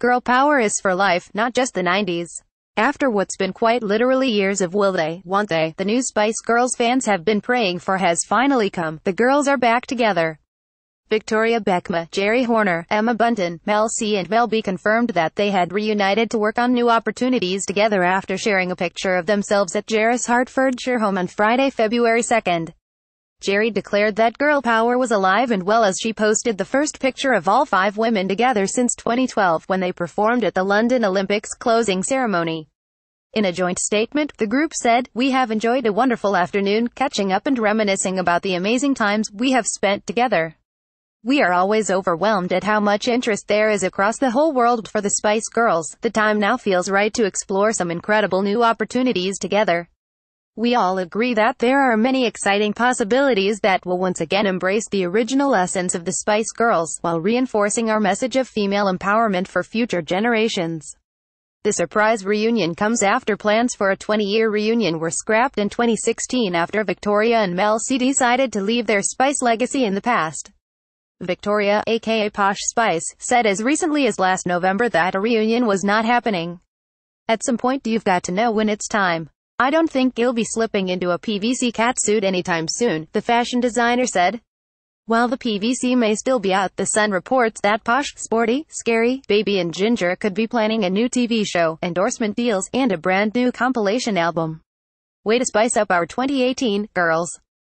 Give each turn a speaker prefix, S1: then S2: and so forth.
S1: Girl power is for life, not just the 90s. After what's been quite literally years of will they, won't they, the new Spice Girls fans have been praying for has finally come. The girls are back together. Victoria Beckma, Jerry Horner, Emma Bunton, Mel C and Mel B confirmed that they had reunited to work on new opportunities together after sharing a picture of themselves at Jarris Hartfordshire home on Friday, February 2nd. Jerry declared that girl power was alive and well as she posted the first picture of all five women together since 2012 when they performed at the London Olympics closing ceremony. In a joint statement, the group said, We have enjoyed a wonderful afternoon, catching up and reminiscing about the amazing times we have spent together. We are always overwhelmed at how much interest there is across the whole world for the Spice Girls. The time now feels right to explore some incredible new opportunities together. We all agree that there are many exciting possibilities that will once again embrace the original essence of the Spice Girls, while reinforcing our message of female empowerment for future generations. The surprise reunion comes after plans for a 20-year reunion were scrapped in 2016 after Victoria and Mel C decided to leave their Spice legacy in the past. Victoria, aka Posh Spice, said as recently as last November that a reunion was not happening. At some point you've got to know when it's time. I don't think he'll be slipping into a PVC cat suit anytime soon, the fashion designer said. While the PVC may still be out, The Sun reports that Posh, Sporty, Scary, Baby and Ginger could be planning a new TV show, endorsement deals, and a brand new compilation album. Way to spice up our 2018, girls.